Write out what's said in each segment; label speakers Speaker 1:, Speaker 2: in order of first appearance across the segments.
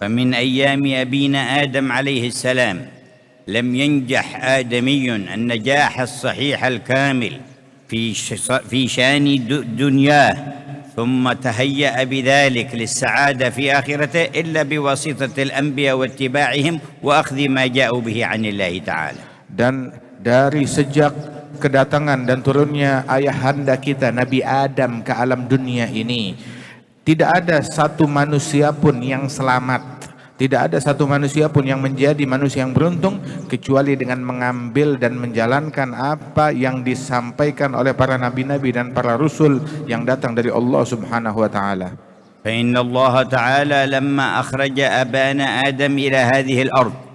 Speaker 1: فمن ايام ابينا ادم عليه السلام لم ينجح ادمي النجاح الصحيح الكامل في في شان دنياه ثم تهيأ بذلك للسعادة في آخرته إلا بواسطة الأنبياء واتباعهم وأخذ ما جاءوا به عن الله تعالى
Speaker 2: dan dari sejak kedatangan dan turunnya ayahanda kita Nabi Adam ke alam dunia ini tidak ada satu manusia pun yang selamat tidak ada satu manusia pun yang menjadi manusia yang beruntung kecuali dengan mengambil dan menjalankan apa yang disampaikan oleh para nabi-nabi dan para rasul yang datang dari Allah Subhanahu wa taala
Speaker 1: fa inna Allah taala lamma akhraja abana adam ila hadhihi al-ard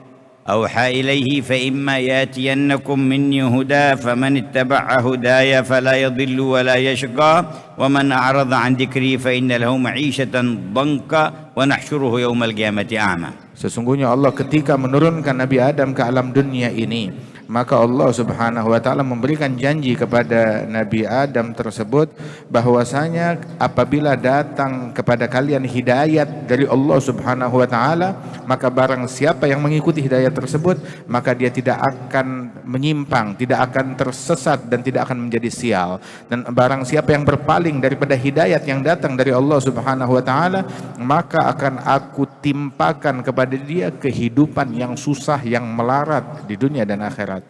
Speaker 1: أوحى إليه فإما يأتينكم مني هدى فمن اتبع هداي فلا يضل ولا يشقى ومن أعرض عن ذكري فإن له معيشة ضنكا ونحشره يوم القيامة أعمى
Speaker 2: Sesungguhnya Allah ketika menurunkan Nabi Adam ke alam dunia ini maka Allah Subhanahu wa taala memberikan janji kepada Nabi Adam tersebut bahwasanya apabila datang kepada kalian hidayat dari Allah Subhanahu wa taala maka barang siapa yang mengikuti hidayat tersebut maka dia tidak akan menyimpang tidak akan tersesat dan tidak akan menjadi sial dan barang siapa yang berpaling daripada hidayat yang datang dari Allah Subhanahu wa taala maka akan aku timpakan kepada dia kehidupan yang susah yang melarat di dunia dan akhirat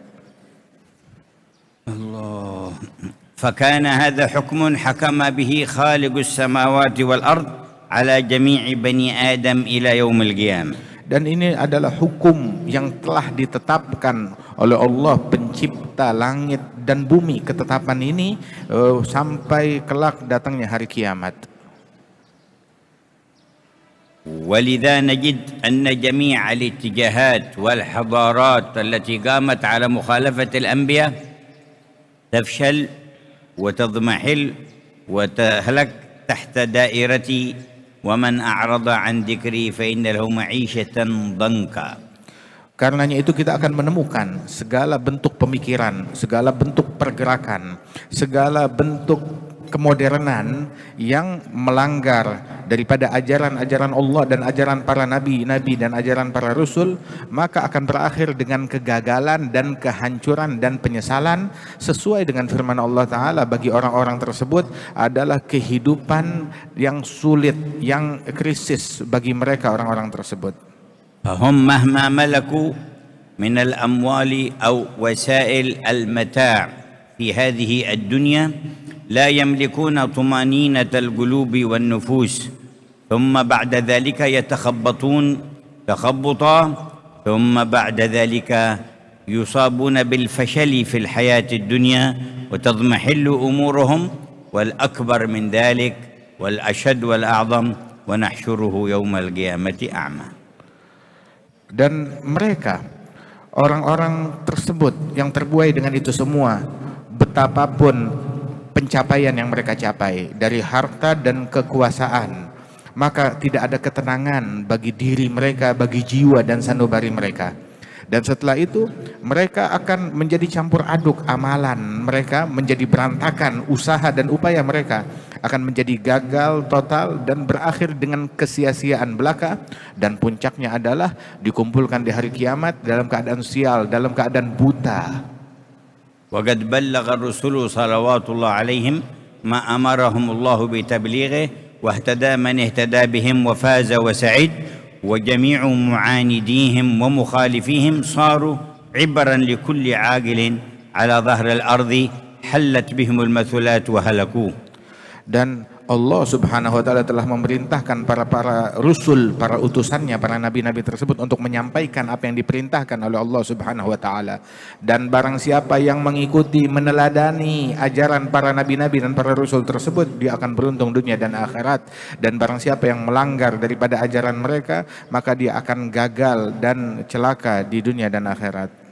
Speaker 1: فكان هذا حكم حكم به خالق السماوات والأرض على جميع بني آدم إلى يوم القيامة
Speaker 2: dan ini adalah hukum yang telah ditetapkan oleh Allah pencipta langit dan bumi
Speaker 1: ketetapan ini uh, sampai kelak datangnya hari kiamat ولذا نجد أن جميع الاتجاهات والحضارات التي قامت على مخالفة الأنبياء تفشل وتضمحل وتهلك تحت دائرتي ومن أعرض عن ذكري فإن له معيشة ضنكا
Speaker 2: Karenanya itu kita akan menemukan segala bentuk pemikiran, segala bentuk pergerakan, segala bentuk kemodernan yang melanggar daripada ajaran-ajaran Allah dan ajaran para nabi, nabi dan ajaran para rasul, maka akan berakhir dengan kegagalan dan kehancuran dan penyesalan sesuai dengan firman Allah taala bagi orang-orang tersebut adalah kehidupan yang
Speaker 1: sulit, yang krisis bagi mereka orang-orang tersebut. Fahum mahma malaku من الأموال أو وسائل المتاع في هذه الدنيا لا يملكون طمانينه القلوب والنفوس ثم بعد ذلك يتخبطون تخبطا ثم بعد ذلك يصابون بالفشل في الحياه الدنيا وتضمحل امورهم والاكبر من ذلك والاشد والاعظم ونحشره يوم القيامه اعمى
Speaker 2: dan mereka orang-orang tersebut yang terbuai dengan itu semua betapapun pencapaian yang mereka capai dari harta dan kekuasaan maka tidak ada ketenangan bagi diri mereka bagi jiwa dan sanubari mereka dan setelah itu mereka akan menjadi campur aduk amalan mereka menjadi berantakan usaha dan upaya mereka akan menjadi gagal total dan berakhir dengan kesia-siaan belaka dan puncaknya adalah dikumpulkan di hari kiamat dalam keadaan sial dalam keadaan buta
Speaker 1: وقد بلغ الرسل صلوات الله عليهم ما امرهم الله بتبليغه واهتدى من اهتدى بهم وفاز وسعد وجميع معانديهم ومخالفيهم صاروا عبرا لكل عاقل على ظهر الارض حلت بهم المثلات وهلكوه dan Allah Subhanahu wa taala telah
Speaker 2: memerintahkan para para Rasul, para utusannya, para nabi-nabi tersebut untuk menyampaikan apa yang diperintahkan oleh Allah Subhanahu wa taala. Dan barang siapa yang mengikuti, meneladani ajaran para nabi-nabi dan para Rasul tersebut, dia akan beruntung dunia dan akhirat. Dan barang siapa yang melanggar daripada ajaran mereka, maka dia akan gagal dan celaka di dunia dan akhirat.